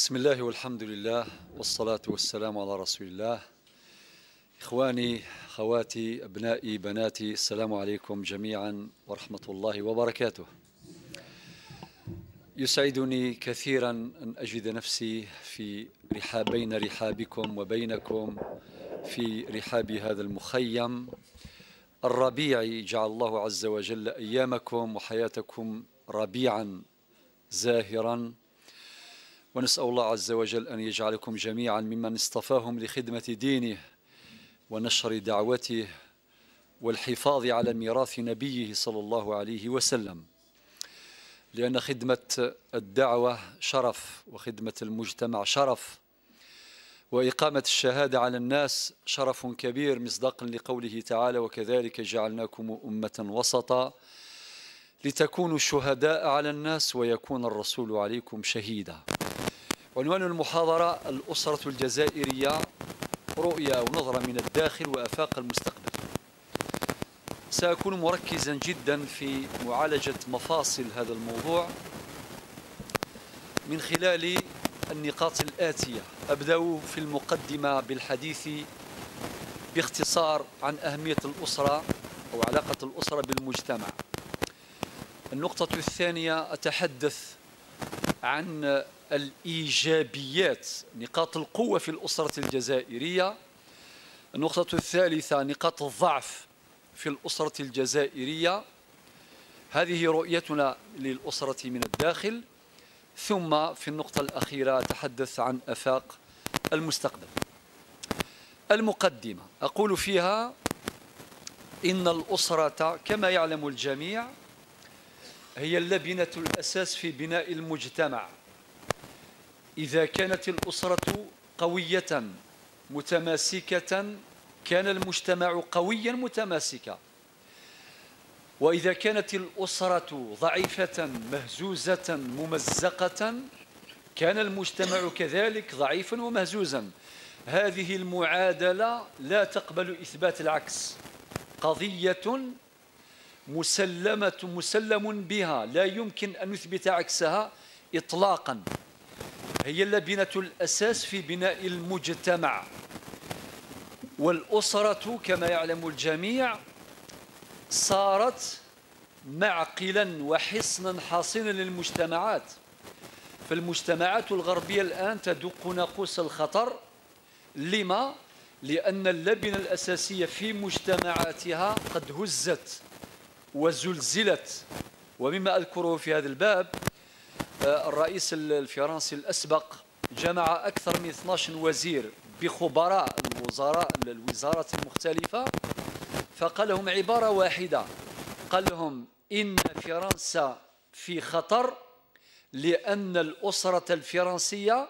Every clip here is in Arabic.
بسم الله والحمد لله والصلاة والسلام على رسول الله إخواني خواتي أبنائي بناتي السلام عليكم جميعا ورحمة الله وبركاته يسعدني كثيرا أن أجد نفسي في رحاب بين رحابكم وبينكم في رحاب هذا المخيم الربيعي جعل الله عز وجل أيامكم وحياتكم ربيعا زاهرا ونسأل الله عز وجل أن يجعلكم جميعا ممن اصطفاهم لخدمة دينه ونشر دعوته والحفاظ على ميراث نبيه صلى الله عليه وسلم لأن خدمة الدعوة شرف وخدمة المجتمع شرف وإقامة الشهادة على الناس شرف كبير مصداقا لقوله تعالى وكذلك جعلناكم أمة وسطا لتكونوا شهداء على الناس ويكون الرسول عليكم شهيدا عنوان المحاضرة الأسرة الجزائرية رؤية ونظرة من الداخل وأفاق المستقبل سأكون مركزا جدا في معالجة مفاصل هذا الموضوع من خلال النقاط الآتية أبدأ في المقدمة بالحديث باختصار عن أهمية الأسرة أو علاقة الأسرة بالمجتمع النقطة الثانية أتحدث عن الإيجابيات نقاط القوة في الأسرة الجزائرية النقطة الثالثة نقاط الضعف في الأسرة الجزائرية هذه رؤيتنا للأسرة من الداخل ثم في النقطة الأخيرة أتحدث عن أفاق المستقبل المقدمة أقول فيها إن الأسرة كما يعلم الجميع هي اللبنة الأساس في بناء المجتمع إذا كانت الأسرة قوية متماسكة كان المجتمع قويا متماسكا وإذا كانت الأسرة ضعيفة مهزوزة ممزقة كان المجتمع كذلك ضعيفا ومهزوزا هذه المعادلة لا تقبل إثبات العكس قضية مسلمة مسلم بها لا يمكن أن نثبت عكسها إطلاقا هي اللبنة الأساس في بناء المجتمع والأسرة كما يعلم الجميع صارت معقلا وحصنا حاصنا للمجتمعات فالمجتمعات الغربية الآن تدق ناقوس الخطر لما؟ لأن اللبنة الأساسية في مجتمعاتها قد هزت وزلزلت ومما أذكره في هذا الباب آه، الرئيس الفرنسي الأسبق جمع أكثر من 12 وزير بخبراء الوزراء الوزارات المختلفة فقال لهم عبارة واحدة قال لهم إن فرنسا في خطر لأن الأسرة الفرنسية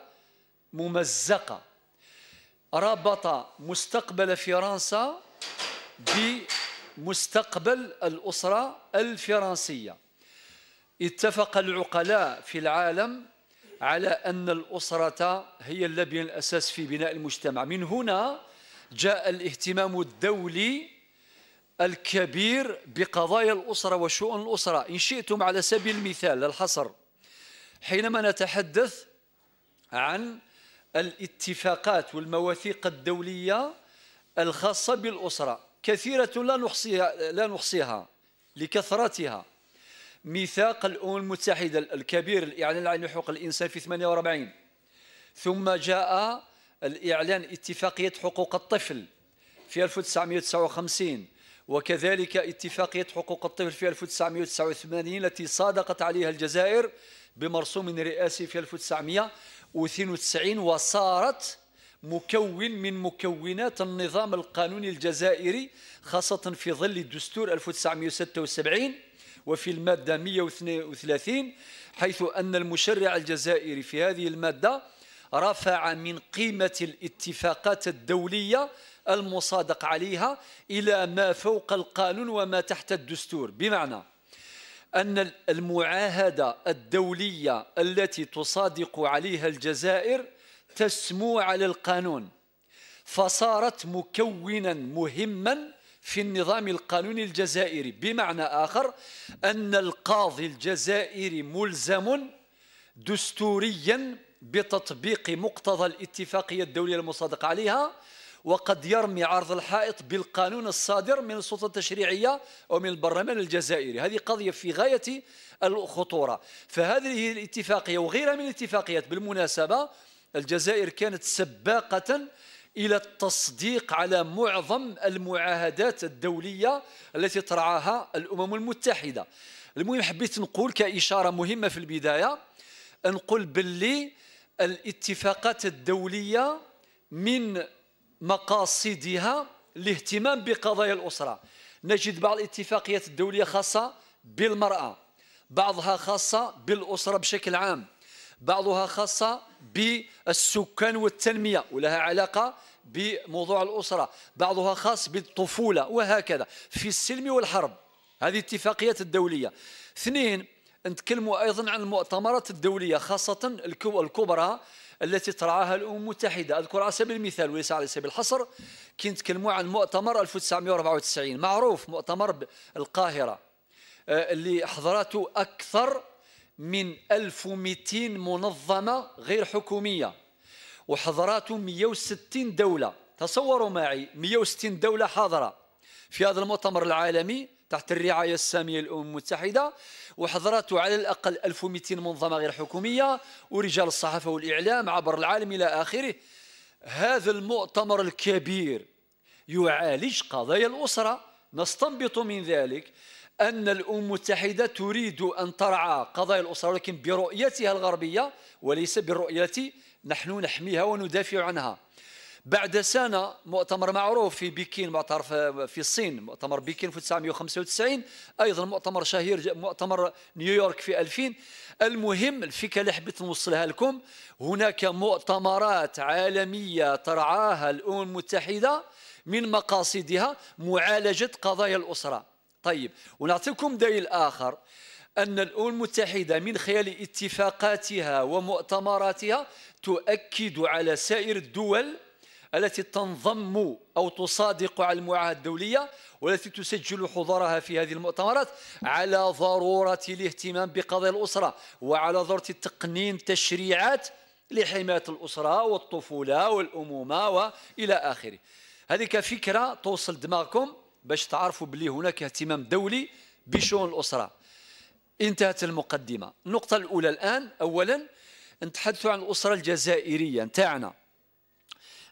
ممزقة ربط مستقبل فرنسا مستقبل الأسرة الفرنسية اتفق العقلاء في العالم على أن الأسرة هي اللبن الأساس في بناء المجتمع من هنا جاء الاهتمام الدولي الكبير بقضايا الأسرة وشؤون الأسرة إن شئتم على سبيل المثال الحصر حينما نتحدث عن الاتفاقات والمواثيق الدولية الخاصة بالأسرة كثيرة لا نحصيها لا نحصيها لكثرتها ميثاق الأمم المتحدة الكبير يعني الإعلان عن حقوق الإنسان في 48 ثم جاء الإعلان اتفاقية حقوق الطفل في 1959 وكذلك اتفاقية حقوق الطفل في 1989 التي صادقت عليها الجزائر بمرسوم رئاسي في 1992 وصارت مكون من مكونات النظام القانوني الجزائري خاصة في ظل الدستور 1976 وفي المادة 132 حيث أن المشرع الجزائري في هذه المادة رفع من قيمة الاتفاقات الدولية المصادق عليها إلى ما فوق القانون وما تحت الدستور بمعنى أن المعاهدة الدولية التي تصادق عليها الجزائر تسموع للقانون فصارت مكونا مهما في النظام القانوني الجزائري بمعنى آخر أن القاضي الجزائري ملزم دستوريا بتطبيق مقتضى الاتفاقية الدولية المصادقة عليها وقد يرمي عرض الحائط بالقانون الصادر من السلطة التشريعية أو من البرلمان الجزائري هذه قضية في غاية الخطورة فهذه الاتفاقية وغيرها من الاتفاقيات بالمناسبة الجزائر كانت سباقة إلى التصديق على معظم المعاهدات الدولية التي ترعاها الأمم المتحدة المهم حبيت نقول كإشارة مهمة في البداية نقول باللي الاتفاقات الدولية من مقاصدها الاهتمام بقضايا الأسرة نجد بعض الاتفاقيات الدولية خاصة بالمرأة بعضها خاصة بالأسرة بشكل عام بعضها خاصة بالسكان والتنمية ولها علاقة بموضوع الأسرة بعضها خاص بالطفولة وهكذا في السلم والحرب هذه اتفاقيات الدولية اثنين نتكلموا أيضا عن المؤتمرات الدولية خاصة الكبرى التي ترعاها الامم المتحده اذكر على سبيل المثال وليس على سبيل الحصر كي نتكلموا عن مؤتمر 1994 معروف مؤتمر القاهره آه، اللي حضرته اكثر من 1200 منظمة غير حكومية وحضرات 160 دولة تصوروا معي 160 دولة حاضرة في هذا المؤتمر العالمي تحت الرعاية السامية للأمم المتحدة وحضرات على الأقل 1200 منظمة غير حكومية ورجال الصحافة والإعلام عبر العالم إلى آخره هذا المؤتمر الكبير يعالج قضايا الأسرة نستنبط من ذلك أن الأمم المتحدة تريد أن ترعى قضايا الأسرة ولكن برؤيتها الغربية وليس بالرؤية نحن نحميها وندافع عنها بعد سنة مؤتمر معروف في بكين مؤتمر في الصين مؤتمر بكين 1995 أيضا مؤتمر شهير مؤتمر نيويورك في 2000 المهم الفكرة اللي حبيت نوصلها لكم هناك مؤتمرات عالمية ترعاها الأمم المتحدة من مقاصدها معالجة قضايا الأسرة طيب ونعطيكم دليل آخر أن الأمم المتحدة من خلال اتفاقاتها ومؤتمراتها تؤكد على سائر الدول التي تنضم أو تصادق على المعاهدة الدولية والتي تسجل حضورها في هذه المؤتمرات على ضرورة الاهتمام بقضايا الأسرة وعلى ضرورة تقنين تشريعات لحماية الأسرة والطفولة والأمومة وإلى آخره هذه كفكرة توصل دماغكم باش تعرفوا بلي هناك اهتمام دولي بشؤون الأسرة انتهت المقدمة النقطة الأولى الآن أولا نتحدث عن الأسرة الجزائرية نتاعنا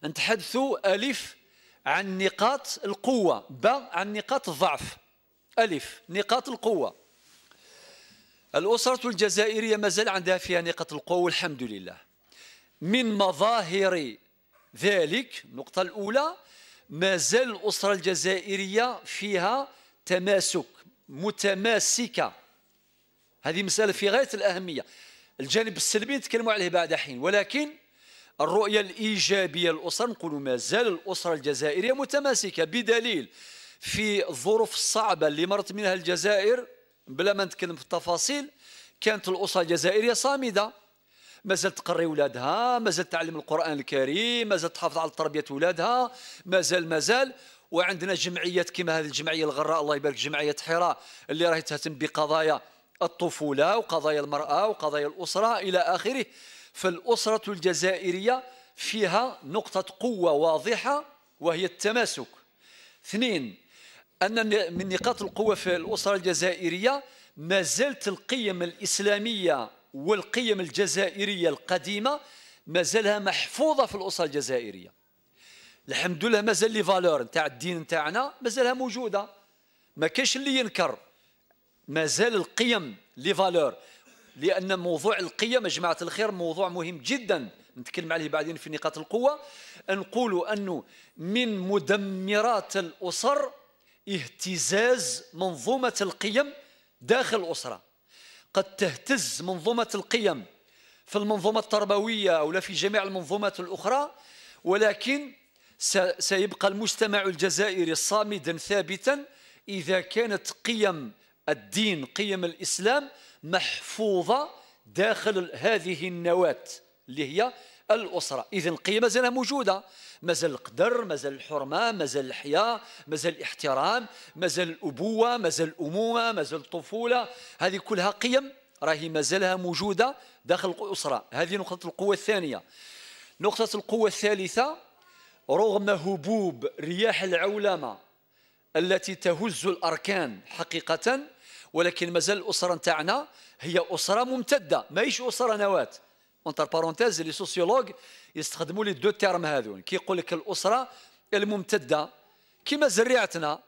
نتحدث ألف عن نقاط القوة ب عن نقاط الضعف ألف نقاط القوة الأسرة الجزائرية مازال عندها فيها نقاط القوة والحمد لله من مظاهر ذلك النقطة الأولى ما زال الأسرة الجزائرية فيها تماسك متماسكة هذه مسألة في غاية الأهمية الجانب السلبي نتكلموا عليه بعد حين ولكن الرؤية الإيجابية للأسرة نقول ما زال الأسرة الجزائرية متماسكة بدليل في الظروف الصعبة اللي مرت منها الجزائر بلا ما نتكلم في التفاصيل كانت الأسرة الجزائرية صامدة مازال تقري ولادها مازال تعلم القران الكريم مازال تحافظ على تربيه ولادها مازال مازال وعندنا جمعيات كما هذه الجمعيه الغراء الله يبارك جمعيه حراء اللي راهي تهتم بقضايا الطفوله وقضايا المراه وقضايا الاسره الى اخره فالاسره الجزائريه فيها نقطه قوه واضحه وهي التماسك اثنين ان من نقاط القوه في الاسره الجزائريه ما زالت القيم الاسلاميه والقيم الجزائرية القديمة مازالها محفوظة في الأسرة الجزائرية الحمد لله مازال لي فالور نتاع الدين نتاعنا مازالها موجودة ما كاش اللي ينكر مازال القيم لي فالور لأن موضوع القيم يا جماعة الخير موضوع مهم جدا نتكلم عليه بعدين في نقاط القوة نقول أنه من مدمرات الأسر اهتزاز منظومة القيم داخل الأسرة قد تهتز منظومة القيم في المنظومة التربوية أو في جميع المنظومات الأخرى ولكن سيبقى المجتمع الجزائري صامدا ثابتا إذا كانت قيم الدين قيم الإسلام محفوظة داخل هذه النواة اللي هي الأسرة إذن القيم مازالها موجودة مازال القدر مازال الحرمة مازال الحياة مازال الاحترام مازال الأبوة مازال الأمومة مازال الطفولة هذه كلها قيم راهي مازالها موجودة داخل الأسرة هذه نقطة القوة الثانية نقطة القوة الثالثة رغم هبوب رياح العولمة التي تهز الأركان حقيقة ولكن مازال الأسرة نتاعنا هي أسرة ممتدة ماهيش أسرة نواة اونتر بارونتيز لي سوسيولوج يستخدموا لي دو تيرم هذون كي يقول لك الاسره الممتده كما زريعتنا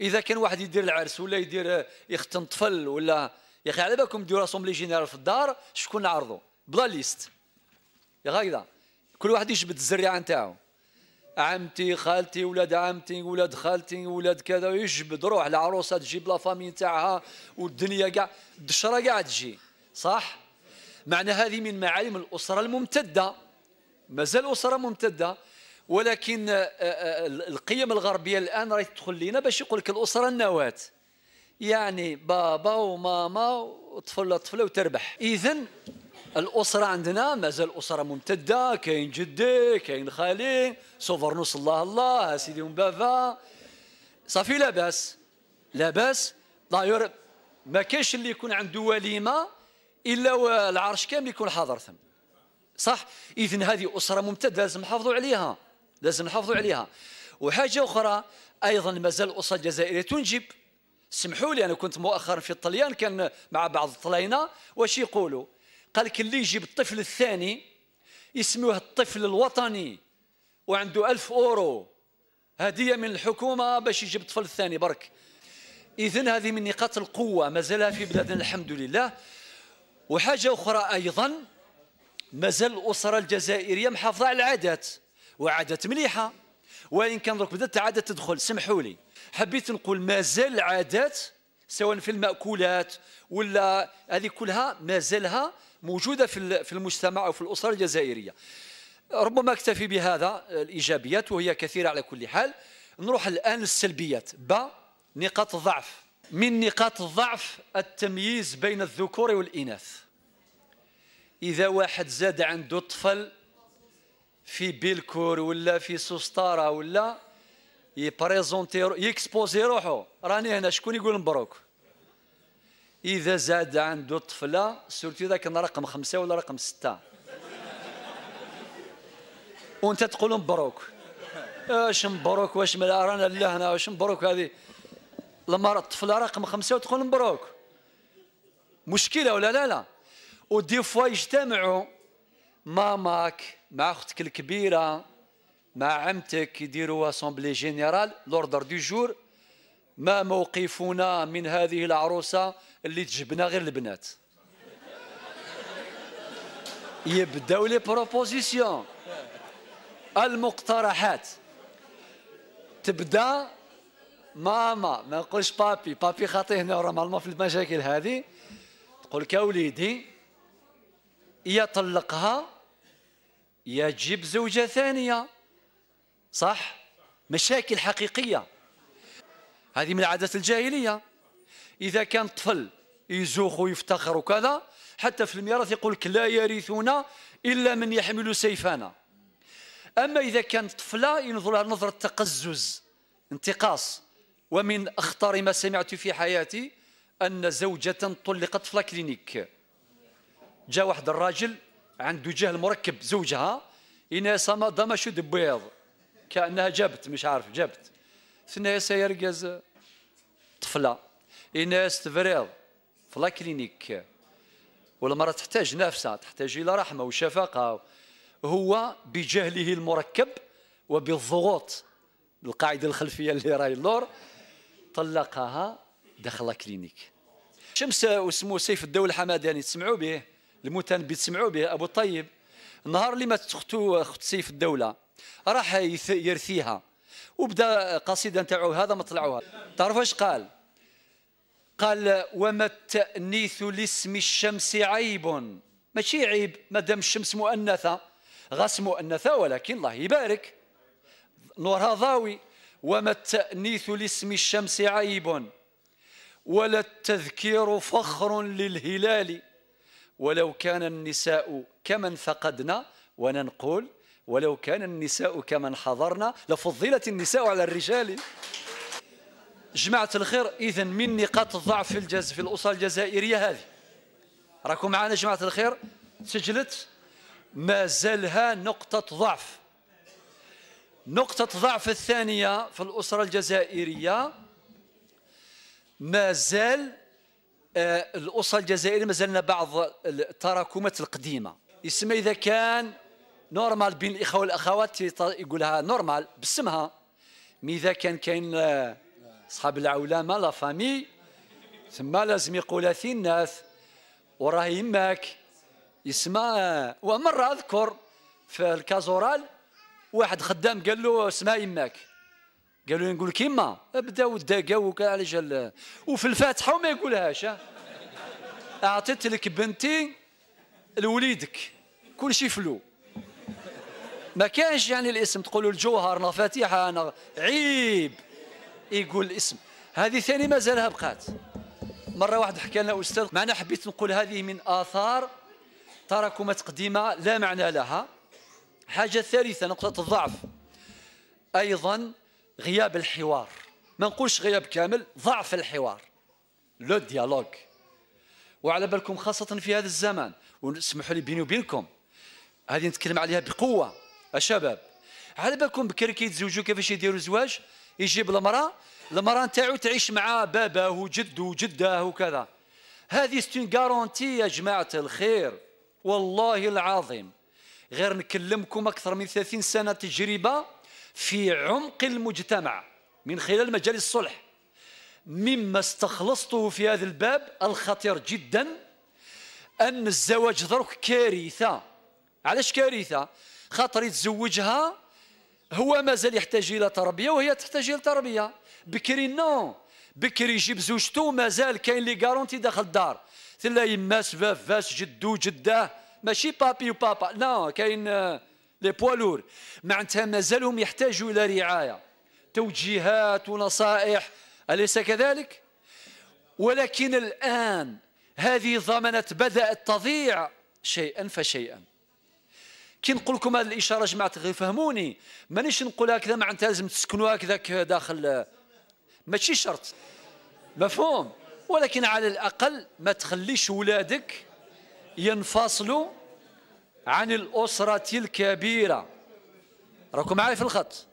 اذا كان واحد يدير العرس ولا يدير يختن طفل ولا يا اخي على بالكم ديروا راسهم لي جينيرال في الدار شكون نعرضوا بلا ليست يا غايده كل واحد يجبد الزريعه نتاعو عمتي خالتي ولاد عمتي ولاد خالتي ولاد كذا يجبد روح العروسه تجيب لا فامي نتاعها والدنيا كاع الدشره كاع تجي صح معنى هذه من معالم الأسرة الممتدة مازال أسرة ممتدة ولكن آه، آه، القيم الغربية الآن راهي تدخل لنا باش يقول لك الأسرة النواة يعني بابا وماما وطفلة طفلة وتربح إذا الأسرة عندنا مازال أسرة ممتدة كاين جدي كاين خالي نص الله الله سيدي مبافا صافي لاباس لاباس دايور ما كاينش اللي يكون عنده وليمه الا والعرش كامل يكون حاضر ثم صح اذا هذه اسره ممتده لازم نحافظوا عليها لازم نحافظوا عليها وحاجه اخرى ايضا مازال الاسره الجزائريه تنجب سمحوا لي انا كنت مؤخرا في الطليان كان مع بعض الطلاينة واش يقولوا قال لك اللي يجيب الطفل الثاني يسموه الطفل الوطني وعنده ألف أورو هدية من الحكومة باش يجيب الطفل الثاني برك اذا هذه من نقاط القوة مازالها في بلادنا الحمد لله وحاجة أخرى أيضا مازال الأسرة الجزائرية محافظة على العادات وعادات مليحة وإن كان درك بدات العادات تدخل سمحوا لي حبيت نقول مازال العادات سواء في المأكولات ولا هذه كلها مازالها موجودة في المجتمع أو في الأسرة الجزائرية ربما اكتفي بهذا الإيجابيات وهي كثيرة على كل حال نروح الآن للسلبيات با نقاط ضعف من نقاط الضعف التمييز بين الذكور والإناث إذا واحد زاد عنده طفل في بيلكور ولا في سوستارة ولا يبريزونتي يكسبوزي روحه راني هنا شكون يقول مبروك إذا زاد عنده طفلة سورتي ذاك رقم خمسة ولا رقم ستة وأنت تقول مبروك واش مبروك واش رانا لا هنا واش مبروك هذه لما الطفله رقم خمسه وتقول مبروك مشكله ولا لا لا ودي فوا يجتمعوا ماماك مع اختك الكبيره مع عمتك يديروا اسومبلي جينيرال لوردر دو جور ما موقفنا من هذه العروسه اللي تجبنا غير البنات يبداو لي بروبوزيسيون المقترحات تبدا ماما ما نقولش بابي بابي خاطي هنا وراه في المشاكل هذه تقول يا وليدي يا طلقها يا تجيب زوجه ثانيه صح مشاكل حقيقيه هذه من العادات الجاهليه اذا كان طفل يزوخ ويفتخر وكذا حتى في الميراث يقول لك لا يرثنا الا من يحمل سيفنا اما اذا كانت طفله ينظر لها نظره تقزز انتقاص ومن أخطر ما سمعت في حياتي أن زوجة طلقت في لاكلينيك جاء واحد الراجل عنده جهل مركب زوجها إنها صمدة ماشي دبيض كأنها جابت مش عارف جابت ثنايا سيرقز طفلة إناس تفريض في لاكلينيك والمرأة تحتاج نفسها تحتاج إلى رحمة وشفقة هو بجهله المركب وبالضغوط القاعدة الخلفية اللي راهي اللور طلقها دخل كلينيك شمس وسمو سيف الدولة الحمداني يعني تسمعوا به المتنبي تسمعوا به أبو الطيب النهار اللي ماتت اختو اخت سيف الدولة راح يرثيها وبدا قصيده نتاعو هذا ما طلعوها تعرفوا اش قال قال وما التانيث لاسم الشمس عيب ماشي عيب ما دام الشمس مؤنثه غاس مؤنثه ولكن الله يبارك نورها ضاوي وما التأنيث لاسم الشمس عيب ولا التذكير فخر للهلال ولو كان النساء كمن فقدنا وننقول ولو كان النساء كمن حضرنا لفضلت النساء على الرجال جماعة الخير إذا من نقاط الضعف في الجز في الأسرة الجزائرية هذه راكم معنا جماعة الخير سجلت ما زالها نقطة ضعف نقطة ضعف الثانية في الأسرة الجزائرية ما زال آه، الأسرة الجزائرية ما زالنا بعض التراكمات القديمة يسمى إذا كان نورمال بين الإخوة والأخوات يقولها نورمال باسمها مي إذا كان كاين أصحاب آه، العولمة لا فامي ثم لازم يقولها في الناس وراه يماك يسمى آه، ومرة أذكر في الكازورال واحد خدام قال له اسمع يماك قالوا نقول كيما بداو داقاو وكان على جال وفي الفاتحه وما يقولهاش اعطيت لك بنتي لوليدك كل شيء فلو ما كانش يعني الاسم تقولوا الجوهر انا انا عيب يقول الاسم هذه ثاني مازالها بقات مره واحد حكى لنا استاذ ما انا حبيت نقول هذه من اثار تراكمات قديمه لا معنى لها حاجة ثالثة نقطة الضعف أيضا غياب الحوار ما نقولش غياب كامل ضعف الحوار لو ديالوج وعلى بالكم خاصة في هذا الزمان واسمحوا لي بيني وبينكم هذه نتكلم عليها بقوة الشباب على بالكم بكري كيتزوجوا كيفاش يديروا زواج يجيب المرأة المرأة نتاعو تعيش مع باباه وجده وجده وكذا هذه ستون كارونتي يا جماعة الخير والله العظيم غير نكلمكم أكثر من 30 سنة تجربة في عمق المجتمع من خلال مجال الصلح مما استخلصته في هذا الباب الخطير جدا أن الزواج ضرك كارثة علاش كارثة خاطر يتزوجها هو مازال يحتاج إلى تربية وهي تحتاج إلى تربية بكري نو بكري يجيب زوجته مازال كاين لي كارونتي داخل الدار تلا يماس فاس جدو جداه ماشي بابي وبابا لا كاين آه، لي بوا لور معناتها مازالهم يحتاجوا الى رعايه توجيهات ونصائح اليس كذلك ولكن الان هذه الضمانات بدات تضيع شيئا فشيئا كي نقول لكم هذه الاشاره جماعه غير فهموني مانيش نقول هكذا معناتها لازم تسكنوا هكذاك داخل آه، ماشي شرط مفهوم ولكن على الاقل ما تخليش ولادك ينفصلوا عن الأسرة الكبيرة راكم معايا في الخط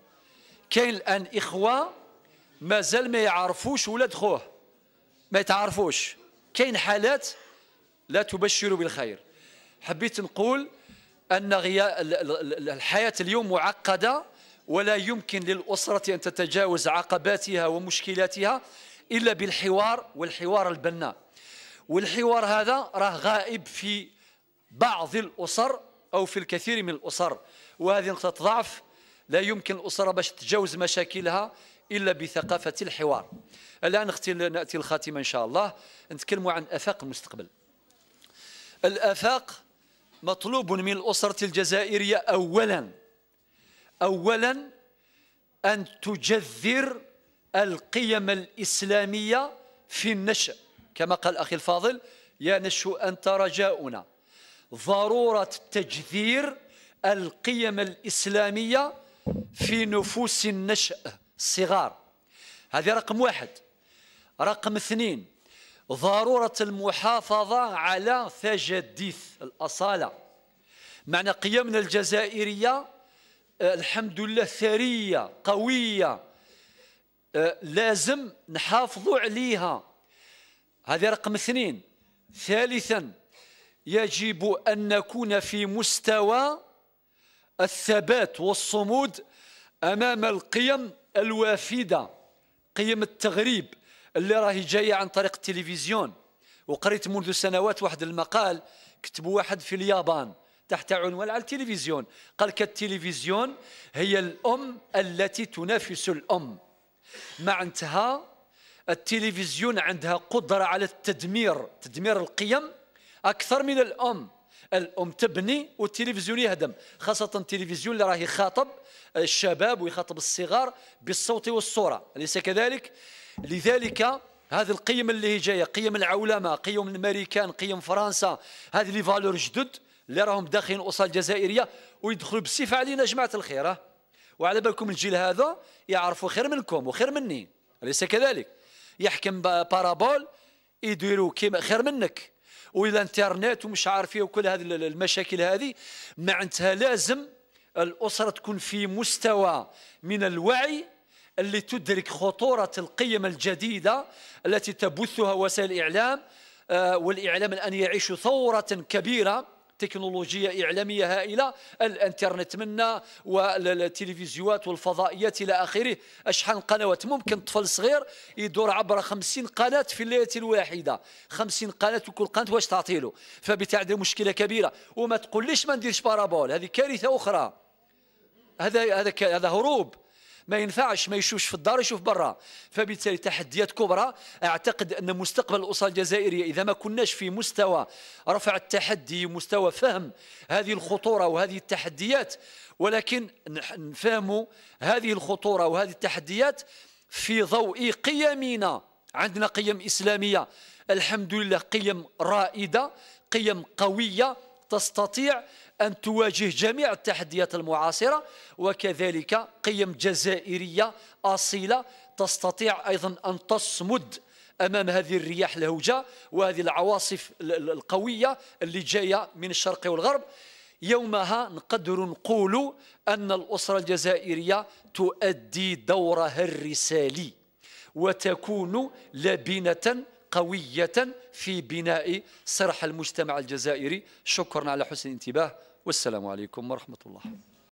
كاين الآن إخوة مازال ما يعرفوش ولاد خوه ما يتعرفوش كاين حالات لا تبشر بالخير حبيت نقول أن الحياة اليوم معقدة ولا يمكن للأسرة أن تتجاوز عقباتها ومشكلاتها إلا بالحوار والحوار البناء والحوار هذا راه غائب في بعض الأسر أو في الكثير من الأسر وهذه نقطة ضعف لا يمكن الأسرة باش تتجاوز مشاكلها إلا بثقافة الحوار الآن أختي نأتي الخاتمة إن شاء الله نتكلم عن آفاق المستقبل الآفاق مطلوب من الأسرة الجزائرية أولا أولا أن تجذر القيم الإسلامية في النشأ كما قال أخي الفاضل يا نشو أنت رجاؤنا ضرورة تجذير القيم الإسلامية في نفوس النشأ الصغار هذه رقم واحد رقم اثنين ضرورة المحافظة على تجديث الأصالة معنى قيمنا الجزائرية آه، الحمد لله ثرية قوية آه، لازم نحافظوا عليها هذه رقم اثنين ثالثا يجب أن نكون في مستوى الثبات والصمود أمام القيم الوافدة قيم التغريب اللي راهي جاية عن طريق التلفزيون وقريت منذ سنوات واحد المقال كتب واحد في اليابان تحت عنوان على التلفزيون قال كالتلفزيون هي الأم التي تنافس الأم مع التلفزيون عندها قدرة على التدمير تدمير القيم اكثر من الام الام تبني والتلفزيون يهدم خاصه التلفزيون اللي راه يخاطب الشباب ويخاطب الصغار بالصوت والصوره اليس كذلك لذلك هذه القيم اللي هي جايه قيم العولمه قيم الامريكان قيم فرنسا هذه لي فالور جدد اللي راهم داخلين الاصول الجزائريه ويدخلوا بصفه علينا جماعه الخير وعلى بالكم الجيل هذا يعرفوا خير منكم وخير مني اليس كذلك يحكم بارابول يديروا كيما خير منك والانترنت ومش عارف ايه وكل هذه المشاكل هذه معناتها لازم الاسره تكون في مستوى من الوعي اللي تدرك خطوره القيم الجديده التي تبثها وسائل الاعلام آه، والاعلام الان يعيش ثوره كبيره تكنولوجيا إعلامية هائلة الانترنت منا والتلفزيوات والفضائيات إلى آخره أشحن قنوات ممكن طفل صغير يدور عبر 50 قناة في الليلة الواحدة 50 قناة وكل قناة واش تعطي له مشكلة كبيرة وما تقوليش ما نديرش بارابول هذه كارثة أخرى هذا هذا هذا هروب ما ينفعش ما يشوفش في الدار يشوف برا فبالتالي تحديات كبرى اعتقد ان مستقبل الاسره الجزائريه اذا ما كناش في مستوى رفع التحدي مستوى فهم هذه الخطوره وهذه التحديات ولكن نفهموا هذه الخطوره وهذه التحديات في ضوء قيمنا عندنا قيم اسلاميه الحمد لله قيم رائده قيم قويه تستطيع أن تواجه جميع التحديات المعاصرة وكذلك قيم جزائرية أصيلة تستطيع أيضا أن تصمد امام هذه الرياح الهوجه وهذه العواصف القويه اللي جايه من الشرق والغرب يومها نقدر نقول ان الاسره الجزائريه تؤدي دورها الرسالي وتكون لبنه قوية في بناء صرح المجتمع الجزائري شكرا على حسن الانتباه والسلام عليكم ورحمة الله